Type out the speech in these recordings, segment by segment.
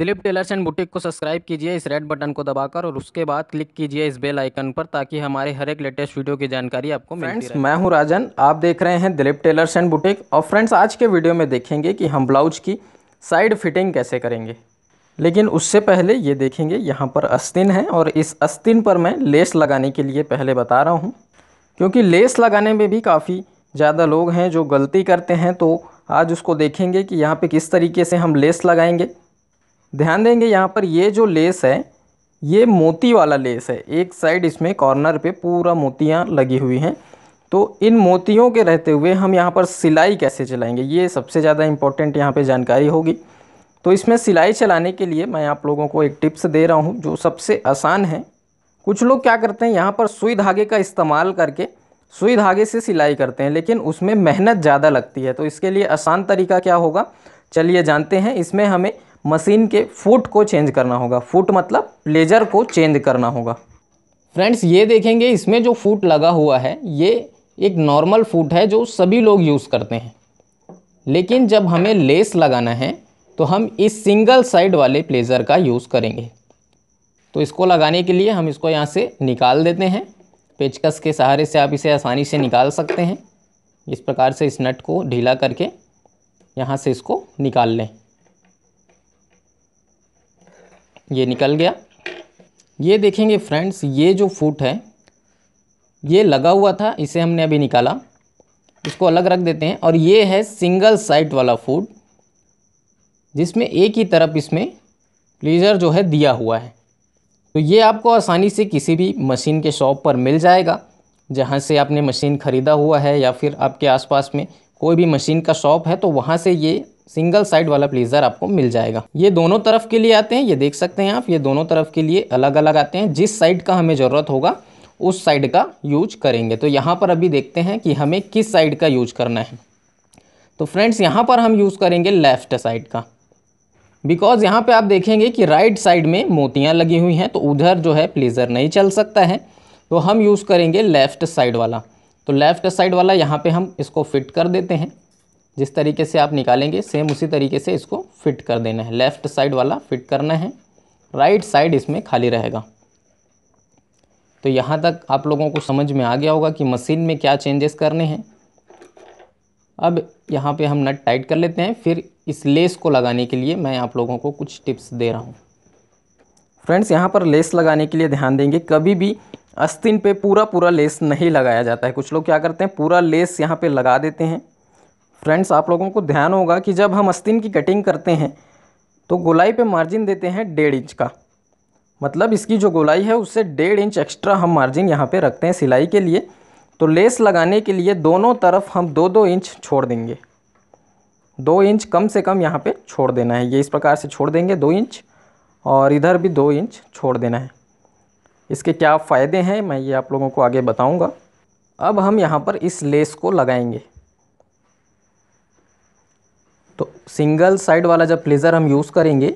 Dilip tailors and boutique को subscribe कीजिए इस रेड बटन को दबाकर और उसके बाद क्लिक कीजिए इस बेल आइकन पर ताकि हमारे हर एक लेटेस्ट वीडियो की जानकारी आपको फ्रेंड्स मैं हूं राजन आप देख रहे हैं दिलीप टेलर्स एंड बुटीक और फ्रेंड्स आज के वीडियो में देखेंगे कि हम ब्लाउज की साइड फिटिंग कैसे करेंगे लेकिन उससे पहले ये देखेंगे यहाँ पर अस्तिन है और इस अस्तिन पर मैं लेस लगाने के लिए पहले बता रहा हूँ क्योंकि लेस लगाने में भी काफ़ी ज़्यादा लोग हैं जो गलती करते हैं तो आज उसको देखेंगे कि यहाँ पे किस तरीके से हम लेस लगाएंगे ध्यान देंगे यहाँ पर ये जो लेस है ये मोती वाला लेस है एक साइड इसमें कॉर्नर पे पूरा मोतियाँ लगी हुई हैं तो इन मोतियों के रहते हुए हम यहाँ पर सिलाई कैसे चलाएंगे ये सबसे ज़्यादा इम्पोर्टेंट यहाँ पे जानकारी होगी तो इसमें सिलाई चलाने के लिए मैं आप लोगों को एक टिप्स दे रहा हूँ जो सबसे आसान है कुछ लोग क्या करते हैं यहाँ पर सुई धागे का इस्तेमाल करके सुई धागे से सिलाई करते हैं लेकिन उसमें मेहनत ज़्यादा लगती है तो इसके लिए आसान तरीका क्या होगा चलिए जानते हैं इसमें हमें मशीन के फुट को चेंज करना होगा फुट मतलब लेजर को चेंज करना होगा फ्रेंड्स ये देखेंगे इसमें जो फुट लगा हुआ है ये एक नॉर्मल फुट है जो सभी लोग यूज़ करते हैं लेकिन जब हमें लेस लगाना है तो हम इस सिंगल साइड वाले प्लेजर का यूज़ करेंगे तो इसको लगाने के लिए हम इसको यहाँ से निकाल देते हैं पेचकस के सहारे से आप इसे आसानी से निकाल सकते हैं इस प्रकार से इस नट को ढीला करके यहाँ से इसको निकाल लें ये निकल गया ये देखेंगे फ्रेंड्स ये जो फुट है ये लगा हुआ था इसे हमने अभी निकाला इसको अलग रख देते हैं और ये है सिंगल साइड वाला फूट जिसमें एक ही तरफ इसमें प्लेजर जो है दिया हुआ है तो ये आपको आसानी से किसी भी मशीन के शॉप पर मिल जाएगा जहाँ से आपने मशीन ख़रीदा हुआ है या फिर आपके आसपास में कोई भी मशीन का शॉप है तो वहाँ से ये सिंगल साइड वाला प्लेजर आपको मिल जाएगा ये दोनों तरफ के लिए आते हैं ये देख सकते हैं आप ये दोनों तरफ के लिए अलग अलग आते हैं जिस साइड का हमें ज़रूरत होगा उस साइड का यूज करेंगे तो यहाँ पर अभी देखते हैं कि हमें किस साइड का यूज करना है तो फ्रेंड्स यहाँ पर हम यूज़ करेंगे लेफ़्ट साइड का बिकॉज़ यहाँ पे आप देखेंगे कि राइट साइड में मोतियाँ लगी हुई हैं तो उधर जो है प्लेजर नहीं चल सकता है तो हम यूज़ करेंगे लेफ़्ट साइड वाला तो लेफ़्ट साइड वाला यहाँ पे हम इसको फिट कर देते हैं जिस तरीके से आप निकालेंगे सेम उसी तरीके से इसको फिट कर देना है लेफ़्ट साइड वाला फिट करना है राइट साइड इसमें खाली रहेगा तो यहाँ तक आप लोगों को समझ में आ गया होगा कि मशीन में क्या चेंजेस करने हैं अब यहाँ पे हम नट टाइट कर लेते हैं फिर इस लेस को लगाने के लिए मैं आप लोगों को कुछ टिप्स दे रहा हूँ फ्रेंड्स यहाँ पर लेस लगाने के लिए ध्यान देंगे कभी भी अस्तिन पे पूरा पूरा लेस नहीं लगाया जाता है कुछ लोग क्या करते हैं पूरा लेस यहाँ पे लगा देते हैं फ्रेंड्स आप लोगों को ध्यान होगा कि जब हम अस्तिन की कटिंग करते हैं तो गोलाई पे मार्जिन देते हैं डेढ़ इंच का मतलब इसकी जो गोलाई है उससे डेढ़ इंच एक्स्ट्रा हम मार्जिन यहाँ पे रखते हैं सिलाई के लिए तो लेस लगाने के लिए दोनों तरफ हम दो दो इंच छोड़ देंगे दो इंच कम से कम यहाँ पे छोड़ देना है ये इस प्रकार से छोड़ देंगे दो इंच और इधर भी दो इंच छोड़ देना है इसके क्या फ़ायदे हैं मैं ये आप लोगों को आगे बताऊँगा अब हम यहाँ पर इस लेस को लगाएंगे सिंगल साइड वाला जब प्लेजर हम यूज़ करेंगे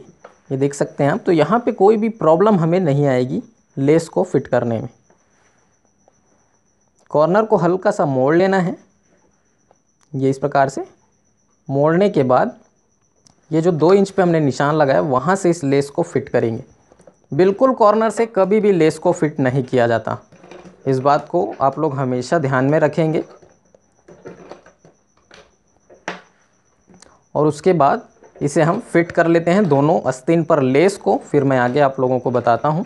ये देख सकते हैं आप तो यहाँ पे कोई भी प्रॉब्लम हमें नहीं आएगी लेस को फिट करने में कॉर्नर को हल्का सा मोड़ लेना है ये इस प्रकार से मोड़ने के बाद ये जो दो इंच पे हमने निशान लगाया वहाँ से इस लेस को फिट करेंगे बिल्कुल कॉर्नर से कभी भी लेस को फिट नहीं किया जाता इस बात को आप लोग हमेशा ध्यान में रखेंगे और उसके बाद इसे हम फिट कर लेते हैं दोनों अस्तिन पर लेस को फिर मैं आगे आप लोगों को बताता हूँ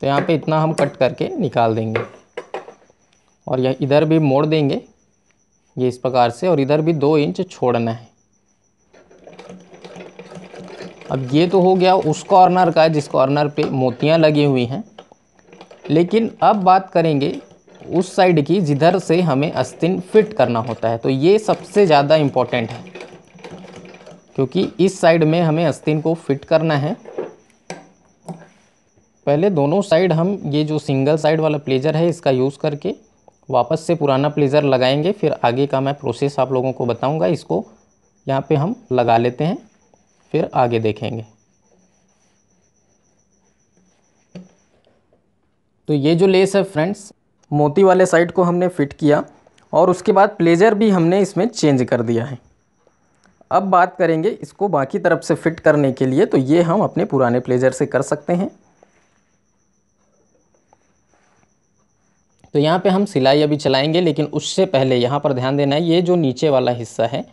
तो यहाँ पे इतना हम कट करके निकाल देंगे और यह इधर भी मोड़ देंगे ये इस प्रकार से और इधर भी दो इंच छोड़ना है अब ये तो हो गया उस कॉर्नर का जिस कॉर्नर पे मोतियाँ लगी हुई हैं लेकिन अब बात करेंगे उस साइड की जिधर से हमें अस्तिन फिट करना होता है तो ये सबसे ज़्यादा इम्पॉर्टेंट है क्योंकि इस साइड में हमें अस्तिन को फिट करना है पहले दोनों साइड हम ये जो सिंगल साइड वाला प्लेजर है इसका यूज़ करके वापस से पुराना प्लेजर लगाएंगे फिर आगे का मैं प्रोसेस आप लोगों को बताऊंगा इसको यहाँ पे हम लगा लेते हैं फिर आगे देखेंगे तो ये जो लेस है फ्रेंड्स मोती वाले साइड को हमने फिट किया और उसके बाद प्लेजर भी हमने इसमें चेंज कर दिया है अब बात करेंगे इसको बाकी तरफ से फिट करने के लिए तो ये हम अपने पुराने प्लेजर से कर सकते हैं तो यहाँ पे हम सिलाई अभी चलाएंगे लेकिन उससे पहले यहाँ पर ध्यान देना है ये जो नीचे वाला हिस्सा है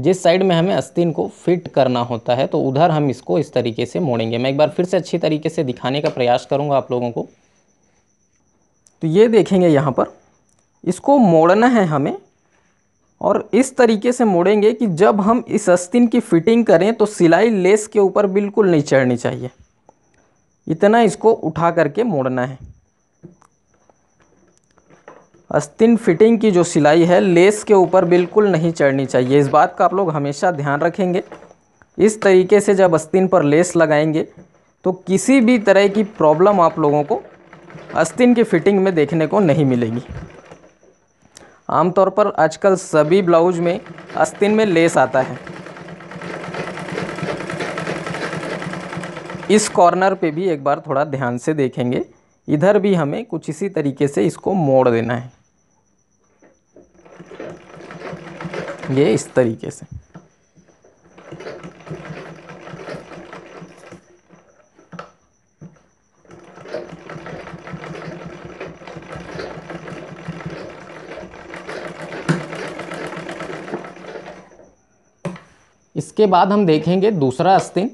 जिस साइड में हमें आस्तीन को फिट करना होता है तो उधर हम इसको इस तरीके से मोड़ेंगे मैं एक बार फिर से अच्छी तरीके से दिखाने का प्रयास करूँगा आप लोगों को तो ये देखेंगे यहाँ पर इसको मोड़ना है हमें और इस तरीके से मोड़ेंगे कि जब हम इस आस्तीन की फ़िटिंग करें तो सिलाई लेस के ऊपर बिल्कुल नहीं चढ़नी चाहिए इतना इसको उठा करके मोड़ना है अस्तिन फिटिंग की जो सिलाई है लेस के ऊपर बिल्कुल नहीं चढ़नी चाहिए इस बात का आप लोग हमेशा ध्यान रखेंगे इस तरीके से जब अस्तिन पर लेस लगाएंगे तो किसी भी तरह की प्रॉब्लम आप लोगों को अस्तिन की फ़िटिंग में देखने को नहीं मिलेगी आमतौर पर आजकल सभी ब्लाउज में अस्तिन में लेस आता है इस कॉर्नर पे भी एक बार थोड़ा ध्यान से देखेंगे इधर भी हमें कुछ इसी तरीके से इसको मोड़ देना है ये इस तरीके से इसके बाद हम देखेंगे दूसरा अस्तिन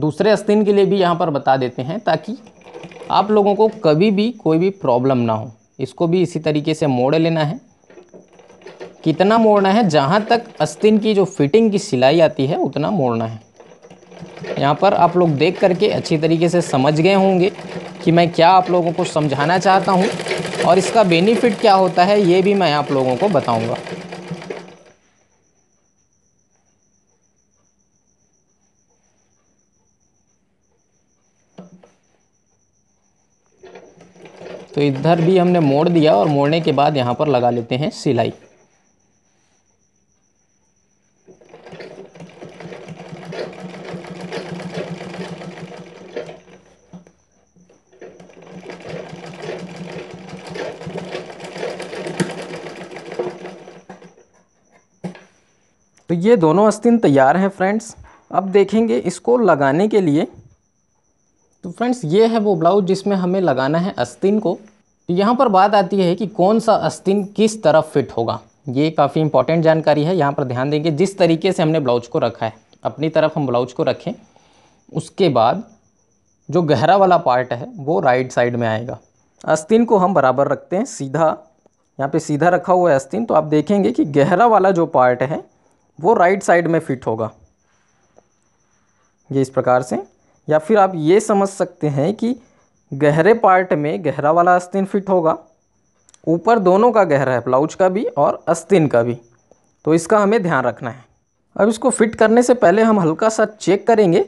दूसरे अस्तिन के लिए भी यहाँ पर बता देते हैं ताकि आप लोगों को कभी भी कोई भी प्रॉब्लम ना हो इसको भी इसी तरीके से मोड़ लेना है कितना मोड़ना है जहाँ तक अस्तिन की जो फिटिंग की सिलाई आती है उतना मोड़ना है यहाँ पर आप लोग देख करके अच्छी तरीके से समझ गए होंगे कि मैं क्या आप लोगों को समझाना चाहता हूँ और इसका बेनिफिट क्या होता है ये भी मैं आप लोगों को बताऊँगा तो इधर भी हमने मोड़ दिया और मोड़ने के बाद यहाँ पर लगा लेते हैं सिलाई तो ये दोनों आस्तीन तैयार हैं फ्रेंड्स अब देखेंगे इसको लगाने के लिए तो फ्रेंड्स ये है वो ब्लाउज जिसमें हमें लगाना है आस्तीन को तो यहाँ पर बात आती है कि कौन सा आस्तीन किस तरफ फिट होगा ये काफ़ी इंपॉर्टेंट जानकारी है यहाँ पर ध्यान देंगे जिस तरीके से हमने ब्लाउज को रखा है अपनी तरफ हम ब्लाउज को रखें उसके बाद जो गहरा वाला पार्ट है वो राइट साइड में आएगा आस्तीन को हम बराबर रखते हैं सीधा यहाँ पे सीधा रखा हुआ है आस्तीन तो आप देखेंगे कि गहरा वाला जो पार्ट है वो राइट साइड में फिट होगा ये इस प्रकार से या फिर आप ये समझ सकते हैं कि गहरे पार्ट में गहरा वाला आस्तीन फिट होगा ऊपर दोनों का गहरा है ब्लाउज का भी और आस्तीन का भी तो इसका हमें ध्यान रखना है अब इसको फिट करने से पहले हम हल्का सा चेक करेंगे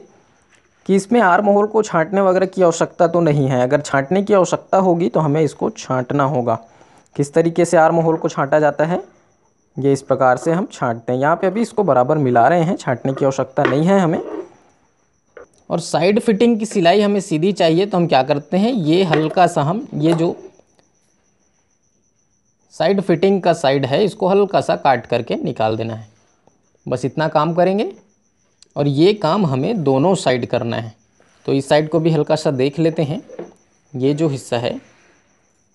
कि इसमें आर मोहर को छांटने वगैरह की आवश्यकता तो नहीं है अगर छांटने की आवश्यकता होगी तो हमें इसको छांटना होगा किस तरीके से आर मोहर को छांटा जाता है ये इस प्रकार से हम छाँटते हैं यहाँ पे अभी इसको बराबर मिला रहे हैं छाँटने की आवश्यकता नहीं है हमें और साइड फिटिंग की सिलाई हमें सीधी चाहिए तो हम क्या करते हैं ये हल्का सा हम ये जो साइड फिटिंग का साइड है इसको हल्का सा काट करके निकाल देना है बस इतना काम करेंगे और ये काम हमें दोनों साइड करना है तो इस साइड को भी हल्का सा देख लेते हैं ये जो हिस्सा है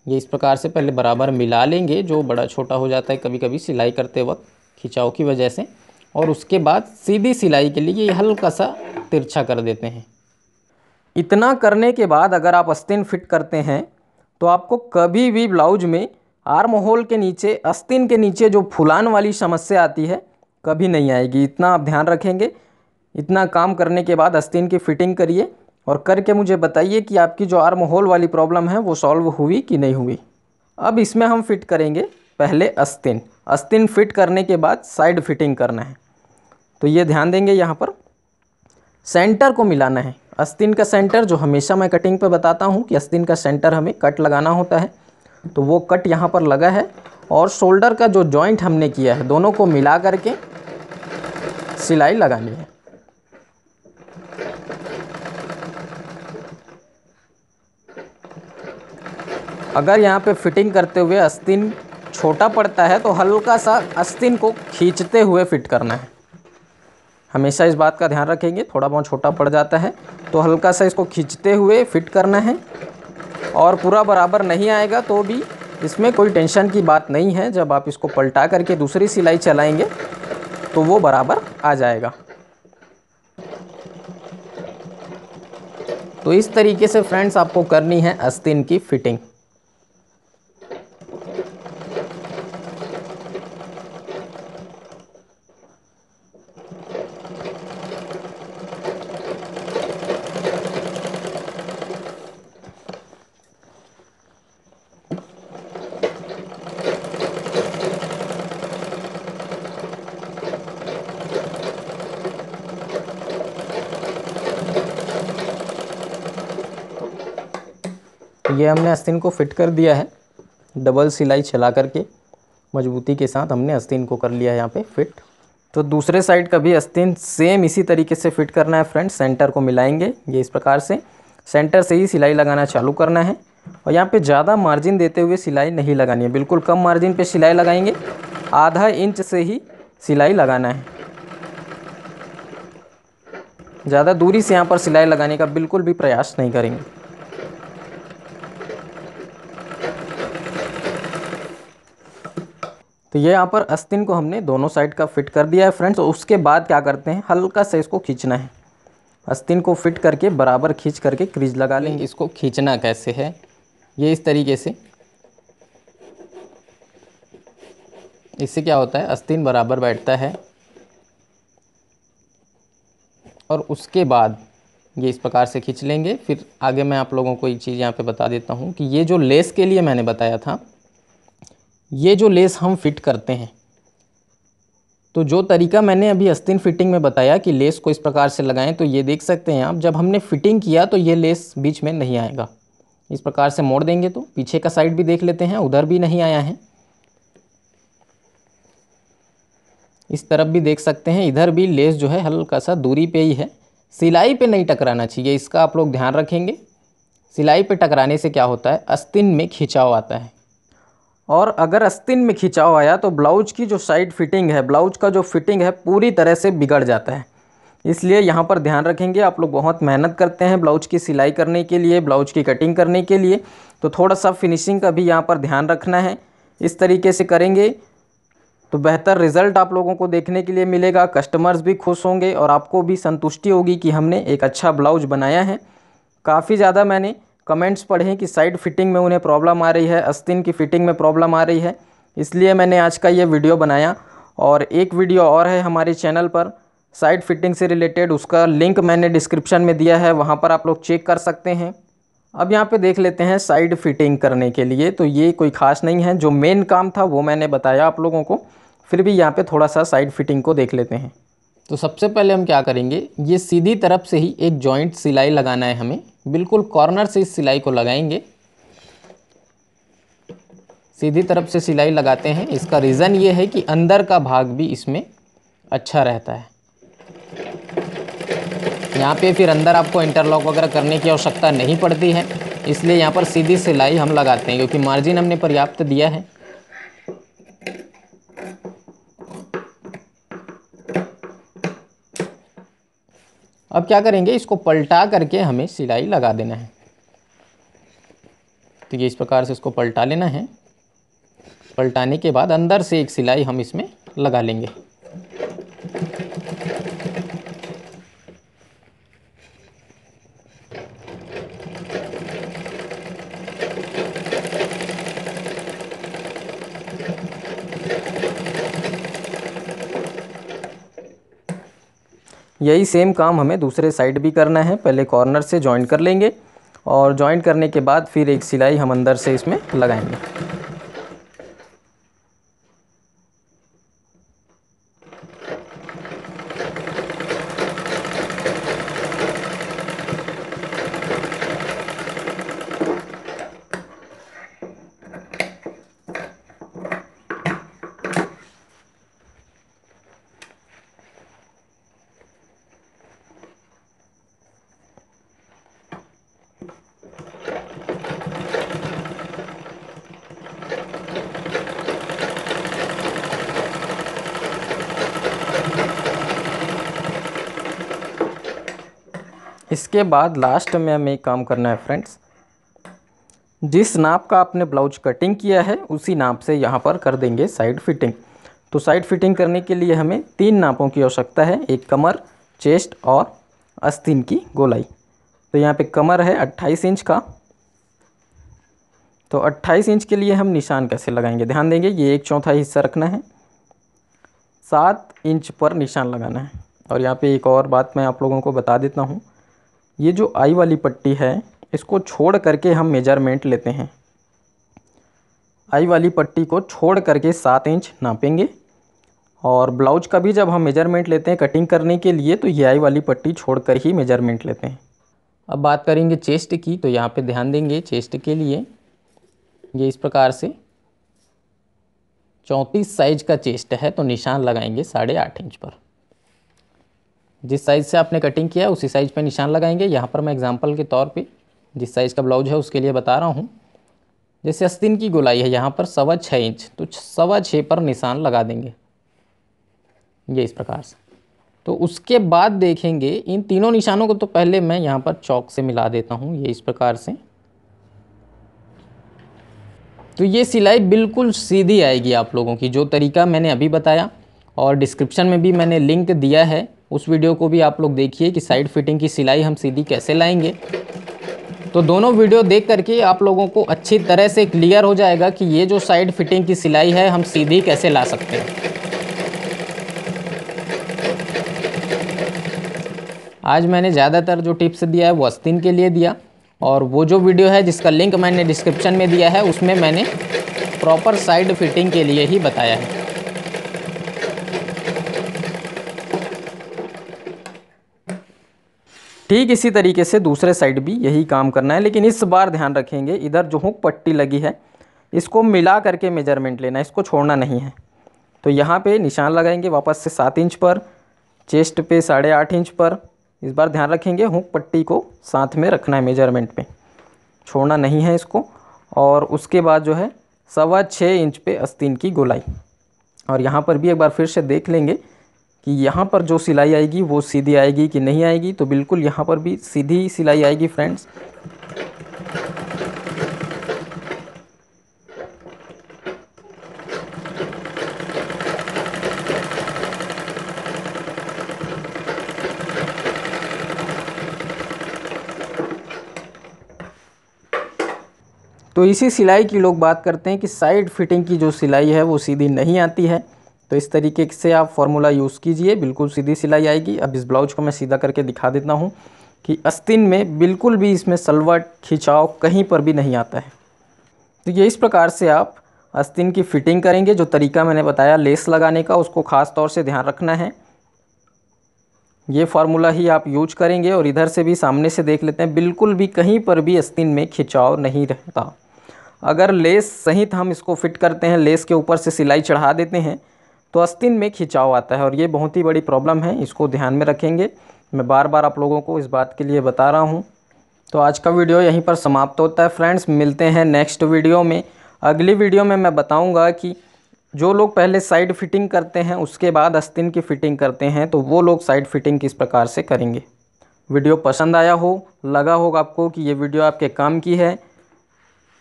ये इस प्रकार से पहले बराबर मिला लेंगे जो बड़ा छोटा हो जाता है कभी कभी सिलाई करते वक्त खिंचाव की वजह से और उसके बाद सीधी सिलाई के लिए हल्का सा तिरछा कर देते हैं इतना करने के बाद अगर आप अस्तिन फिट करते हैं तो आपको कभी भी ब्लाउज में आर्म होल के नीचे अस्तिन के नीचे जो फुलान वाली समस्या आती है कभी नहीं आएगी इतना आप ध्यान रखेंगे इतना काम करने के बाद अस्तिन की फ़िटिंग करिए और करके मुझे बताइए कि आपकी जो आर्म होल वाली प्रॉब्लम है वो सॉल्व हुई कि नहीं हुई अब इसमें हम फिट करेंगे पहले अस्तिन अस्तिन फिट करने के बाद साइड फिटिंग करना है तो ये ध्यान देंगे यहाँ पर सेंटर को मिलाना है अस्तिन का सेंटर जो हमेशा मैं कटिंग पे बताता हूँ कि अस्तिन का सेंटर हमें कट लगाना होता है तो वो कट यहाँ पर लगा है और शोल्डर का जो जॉइंट हमने किया है दोनों को मिला करके सिलाई लगानी है अगर यहाँ पे फिटिंग करते हुए अस्तिन छोटा पड़ता है तो हल्का सा अस्तिन को खींचते हुए फिट करना है हमेशा इस बात का ध्यान रखेंगे थोड़ा बहुत छोटा पड़ जाता है तो हल्का सा इसको खींचते हुए फिट करना है और पूरा बराबर नहीं आएगा तो भी इसमें कोई टेंशन की बात नहीं है जब आप इसको पलटा करके दूसरी सिलाई चलाएंगे तो वो बराबर आ जाएगा तो इस तरीके से फ्रेंड्स आपको करनी है अस्तिन की फिटिंग ये हमने आस्तीन को फिट कर दिया है डबल सिलाई चला करके मजबूती के साथ हमने आस्तीन को कर लिया है यहाँ पे फिट तो दूसरे साइड का भी आस्तीन सेम इसी तरीके से फिट करना है फ्रेंड सेंटर को मिलाएंगे ये इस प्रकार से सेंटर से ही सिलाई लगाना चालू करना है और यहाँ पे ज़्यादा मार्जिन देते हुए सिलाई नहीं लगानी है बिल्कुल कम मार्जिन पे सिलाई लगाएंगे आधा इंच से ही सिलाई लगाना है ज़्यादा दूरी से यहाँ पर सिलाई लगाने का बिल्कुल भी प्रयास नहीं करेंगे तो ये यहाँ पर अस्तिन को हमने दोनों साइड का फिट कर दिया है फ्रेंड्स उसके बाद क्या करते हैं हल्का सा इसको खींचना है अस्तिन को फिट करके बराबर खींच करके क्रीज लगा लेंगे इसको खींचना कैसे है ये इस तरीके से इससे क्या होता है अस्तिन बराबर बैठता है और उसके बाद ये इस प्रकार से खींच लेंगे फिर आगे मैं आप लोगों को एक चीज़ यहाँ पे बता देता हूँ कि ये जो लेस के लिए मैंने बताया था ये जो लेस हम फिट करते हैं तो जो तरीका मैंने अभी अस्तिन फिटिंग में बताया कि लेस को इस प्रकार से लगाएं तो ये देख सकते हैं आप जब हमने फिटिंग किया तो ये लेस बीच में नहीं आएगा इस प्रकार से मोड़ देंगे तो पीछे का साइड भी देख लेते हैं उधर भी नहीं आया है इस तरफ भी देख सकते हैं इधर भी लेस जो है हल्का सा दूरी पर ही है सिलाई पर नहीं टकराना चाहिए इसका आप लोग ध्यान रखेंगे सिलाई पर टकराने से क्या होता है अस्तिन में खिंचाव आता है और अगर अस्तिन में खिंचाव आया तो ब्लाउज की जो साइड फिटिंग है ब्लाउज का जो फिटिंग है पूरी तरह से बिगड़ जाता है इसलिए यहाँ पर ध्यान रखेंगे आप लोग बहुत मेहनत करते हैं ब्लाउज की सिलाई करने के लिए ब्लाउज की कटिंग करने के लिए तो थोड़ा सा फिनिशिंग का भी यहाँ पर ध्यान रखना है इस तरीके से करेंगे तो बेहतर रिज़ल्ट आप लोगों को देखने के लिए मिलेगा कस्टमर्स भी खुश होंगे और आपको भी संतुष्टि होगी कि हमने एक अच्छा ब्लाउज बनाया है काफ़ी ज़्यादा मैंने कमेंट्स पढ़ें कि साइड फिटिंग में उन्हें प्रॉब्लम आ रही है अस्तिन की फ़िटिंग में प्रॉब्लम आ रही है इसलिए मैंने आज का ये वीडियो बनाया और एक वीडियो और है हमारे चैनल पर साइड फिटिंग से रिलेटेड उसका लिंक मैंने डिस्क्रिप्शन में दिया है वहाँ पर आप लोग चेक कर सकते हैं अब यहाँ पे देख लेते हैं साइड फिटिंग करने के लिए तो ये कोई ख़ास नहीं है जो मेन काम था वो मैंने बताया आप लोगों को फिर भी यहाँ पे थोड़ा सा साइड फिटिंग को देख लेते हैं तो सबसे पहले हम क्या करेंगे ये सीधी तरफ से ही एक जॉइंट सिलाई लगाना है हमें बिल्कुल कॉर्नर से इस सिलाई को लगाएंगे सीधी तरफ से सिलाई लगाते हैं इसका रीज़न ये है कि अंदर का भाग भी इसमें अच्छा रहता है यहाँ पे फिर अंदर आपको इंटरलॉक वगैरह करने की आवश्यकता नहीं पड़ती है इसलिए यहाँ पर सीधी सिलाई हम लगाते हैं क्योंकि मार्जिन हमने पर्याप्त दिया है अब क्या करेंगे इसको पलटा करके हमें सिलाई लगा देना है तो ये इस प्रकार से इसको पलटा लेना है पलटाने के बाद अंदर से एक सिलाई हम इसमें लगा लेंगे यही सेम काम हमें दूसरे साइड भी करना है पहले कॉर्नर से जॉइंट कर लेंगे और जॉइंट करने के बाद फिर एक सिलाई हम अंदर से इसमें लगाएंगे इसके बाद लास्ट में हमें काम करना है फ्रेंड्स जिस नाप का आपने ब्लाउज कटिंग किया है उसी नाप से यहाँ पर कर देंगे साइड फिटिंग तो साइड फिटिंग करने के लिए हमें तीन नापों की आवश्यकता है एक कमर चेस्ट और अस्तीन की गोलाई तो यहाँ पे कमर है 28 इंच का तो 28 इंच के लिए हम निशान कैसे लगाएंगे ध्यान देंगे ये एक चौथा हिस्सा रखना है सात इंच पर निशान लगाना है और यहाँ पे एक और बात मैं आप लोगों को बता देता हूँ ये जो आई वाली पट्टी है इसको छोड़ करके हम मेजरमेंट लेते हैं आई वाली पट्टी को छोड़ करके सात इंच नापेंगे और ब्लाउज का भी जब हम मेजरमेंट लेते हैं कटिंग करने के लिए तो ये आई वाली पट्टी छोड़ कर ही मेजरमेंट लेते हैं अब बात करेंगे चेस्ट की तो यहाँ पे ध्यान देंगे चेस्ट के लिए ये इस प्रकार से चौंतीस साइज का चेस्ट है तो निशान लगाएंगे साढ़े आठ इंच पर जिस साइज़ से आपने कटिंग किया उसी साइज़ पे निशान लगाएंगे यहाँ पर मैं एग्जांपल के तौर पे जिस साइज़ का ब्लाउज है उसके लिए बता रहा हूँ जैसे अस्तिन की गोलाई है यहाँ पर सवा छः इंच तो सवा छः पर निशान लगा देंगे ये इस प्रकार से तो उसके बाद देखेंगे इन तीनों निशानों को तो पहले मैं यहाँ पर चौक से मिला देता हूँ ये इस प्रकार से तो ये सिलाई बिल्कुल सीधी आएगी आप लोगों की जो तरीका मैंने अभी बताया और डिस्क्रिप्शन में भी मैंने लिंक दिया है उस वीडियो को भी आप लोग देखिए कि साइड फिटिंग की सिलाई हम सीधी कैसे लाएंगे तो दोनों वीडियो देख करके आप लोगों को अच्छी तरह से क्लियर हो जाएगा कि ये जो साइड फिटिंग की सिलाई है हम सीधी कैसे ला सकते हैं आज मैंने ज़्यादातर जो टिप्स दिया है वो अस्तिन के लिए दिया और वो जो वीडियो है जिसका लिंक मैंने डिस्क्रिप्शन में दिया है उसमें मैंने प्रॉपर साइड फिटिंग के लिए ही बताया है ठीक इसी तरीके से दूसरे साइड भी यही काम करना है लेकिन इस बार ध्यान रखेंगे इधर जो हुक पट्टी लगी है इसको मिला करके मेजरमेंट लेना इसको छोड़ना नहीं है तो यहाँ पे निशान लगाएंगे वापस से सात इंच पर चेस्ट पे साढ़े आठ इंच पर इस बार ध्यान रखेंगे हुक पट्टी को साथ में रखना है मेजरमेंट पे छोड़ना नहीं है इसको और उसके बाद जो है सवा छः इंच पे अस्तीन की गोलाई और यहाँ पर भी एक बार फिर से देख लेंगे कि यहाँ पर जो सिलाई आएगी वो सीधी आएगी कि नहीं आएगी तो बिल्कुल यहाँ पर भी सीधी सिलाई आएगी फ्रेंड्स तो इसी सिलाई की लोग बात करते हैं कि साइड फिटिंग की जो सिलाई है वो सीधी नहीं आती है तो इस तरीके से आप फार्मूला यूज़ कीजिए बिल्कुल सीधी सिलाई आएगी अब इस ब्लाउज को मैं सीधा करके दिखा देता हूँ कि अस्तिन में बिल्कुल भी इसमें सलवट खिंचाव कहीं पर भी नहीं आता है तो ये इस प्रकार से आप अस्तिन की फ़िटिंग करेंगे जो तरीका मैंने बताया लेस लगाने का उसको ख़ास तौर से ध्यान रखना है ये फार्मूला ही आप यूज करेंगे और इधर से भी सामने से देख लेते हैं बिल्कुल भी कहीं पर भी अस्तिन में खिंचाव नहीं रहता अगर लेस सहित हम इसको फिट करते हैं लेस के ऊपर से सिलाई चढ़ा देते हैं तो अस्तिन में खिंचाव आता है और ये बहुत ही बड़ी प्रॉब्लम है इसको ध्यान में रखेंगे मैं बार बार आप लोगों को इस बात के लिए बता रहा हूँ तो आज का वीडियो यहीं पर समाप्त होता है फ्रेंड्स मिलते हैं नेक्स्ट वीडियो में अगली वीडियो में मैं बताऊँगा कि जो लोग पहले साइड फिटिंग करते हैं उसके बाद अस्तिन की फ़िटिंग करते हैं तो वो लोग साइड फिटिंग किस प्रकार से करेंगे वीडियो पसंद आया हो लगा होगा आपको कि ये वीडियो आपके काम की है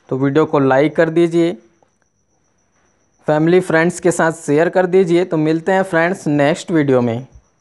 तो वीडियो को लाइक कर दीजिए फैमिली फ्रेंड्स के साथ शेयर कर दीजिए तो मिलते हैं फ्रेंड्स नेक्स्ट वीडियो में